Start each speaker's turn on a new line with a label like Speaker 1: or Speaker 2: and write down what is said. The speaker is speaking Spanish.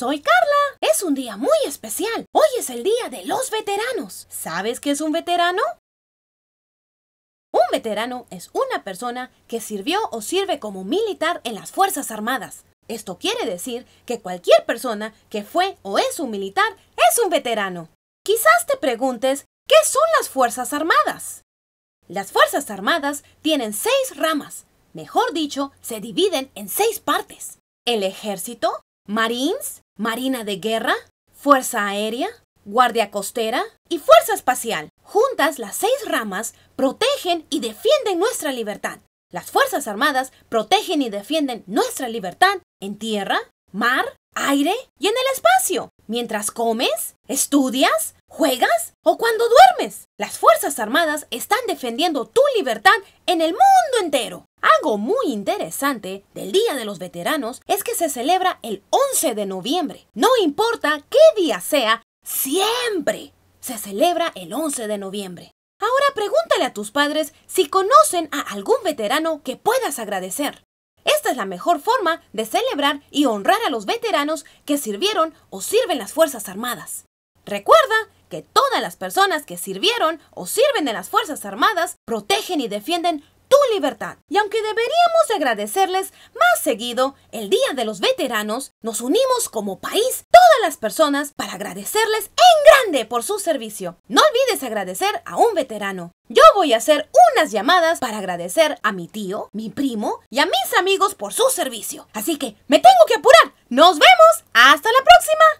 Speaker 1: soy Carla. Es un día muy especial. Hoy es el Día de los Veteranos. ¿Sabes qué es un veterano? Un veterano es una persona que sirvió o sirve como militar en las Fuerzas Armadas. Esto quiere decir que cualquier persona que fue o es un militar es un veterano. Quizás te preguntes, ¿qué son las Fuerzas Armadas? Las Fuerzas Armadas tienen seis ramas. Mejor dicho, se dividen en seis partes. El ejército, Marines, Marina de Guerra, Fuerza Aérea, Guardia Costera y Fuerza Espacial. Juntas, las seis ramas protegen y defienden nuestra libertad. Las Fuerzas Armadas protegen y defienden nuestra libertad en tierra, mar, aire y en el espacio. Mientras comes, estudias, juegas o cuando duermes. Las Fuerzas Armadas están defendiendo tu libertad en el mundo entero. Algo muy interesante del Día de los Veteranos es que se celebra el 11 de noviembre. No importa qué día sea, siempre se celebra el 11 de noviembre. Ahora pregúntale a tus padres si conocen a algún veterano que puedas agradecer. Esta es la mejor forma de celebrar y honrar a los veteranos que sirvieron o sirven las Fuerzas Armadas. Recuerda que todas las personas que sirvieron o sirven en las Fuerzas Armadas protegen y defienden tu libertad. Y aunque deberíamos agradecerles más seguido el Día de los Veteranos, nos unimos como país todas las personas para agradecerles en grande por su servicio. No olvides agradecer a un veterano. Yo voy a hacer unas llamadas para agradecer a mi tío, mi primo y a mis amigos por su servicio. Así que me tengo que apurar. Nos vemos. Hasta la próxima.